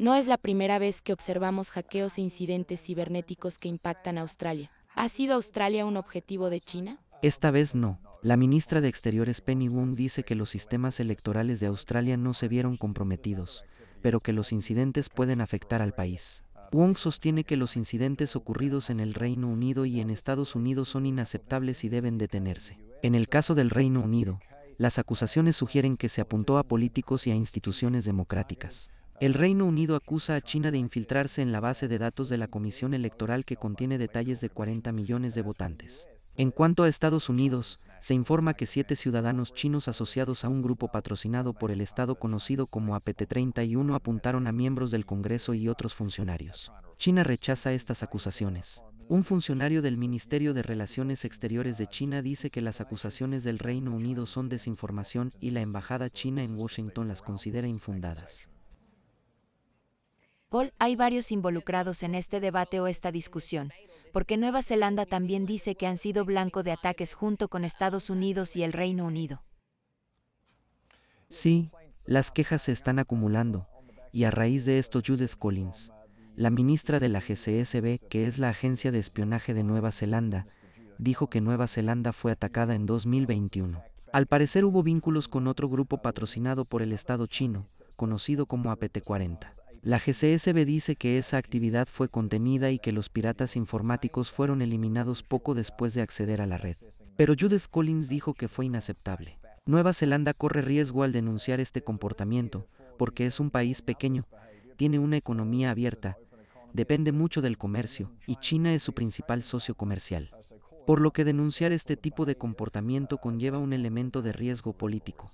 No es la primera vez que observamos hackeos e incidentes cibernéticos que impactan a Australia. ¿Ha sido Australia un objetivo de China? Esta vez no. La ministra de Exteriores Penny Wong dice que los sistemas electorales de Australia no se vieron comprometidos, pero que los incidentes pueden afectar al país. Wong sostiene que los incidentes ocurridos en el Reino Unido y en Estados Unidos son inaceptables y deben detenerse. En el caso del Reino Unido, las acusaciones sugieren que se apuntó a políticos y a instituciones democráticas. El Reino Unido acusa a China de infiltrarse en la base de datos de la Comisión Electoral que contiene detalles de 40 millones de votantes. En cuanto a Estados Unidos, se informa que siete ciudadanos chinos asociados a un grupo patrocinado por el Estado conocido como APT-31 apuntaron a miembros del Congreso y otros funcionarios. China rechaza estas acusaciones. Un funcionario del Ministerio de Relaciones Exteriores de China dice que las acusaciones del Reino Unido son desinformación y la Embajada China en Washington las considera infundadas. Paul, hay varios involucrados en este debate o esta discusión, porque Nueva Zelanda también dice que han sido blanco de ataques junto con Estados Unidos y el Reino Unido. Sí, las quejas se están acumulando, y a raíz de esto Judith Collins, la ministra de la GCSB, que es la agencia de espionaje de Nueva Zelanda, dijo que Nueva Zelanda fue atacada en 2021. Al parecer hubo vínculos con otro grupo patrocinado por el Estado chino, conocido como APT-40. La GCSB dice que esa actividad fue contenida y que los piratas informáticos fueron eliminados poco después de acceder a la red. Pero Judith Collins dijo que fue inaceptable. Nueva Zelanda corre riesgo al denunciar este comportamiento, porque es un país pequeño, tiene una economía abierta, depende mucho del comercio, y China es su principal socio comercial. Por lo que denunciar este tipo de comportamiento conlleva un elemento de riesgo político.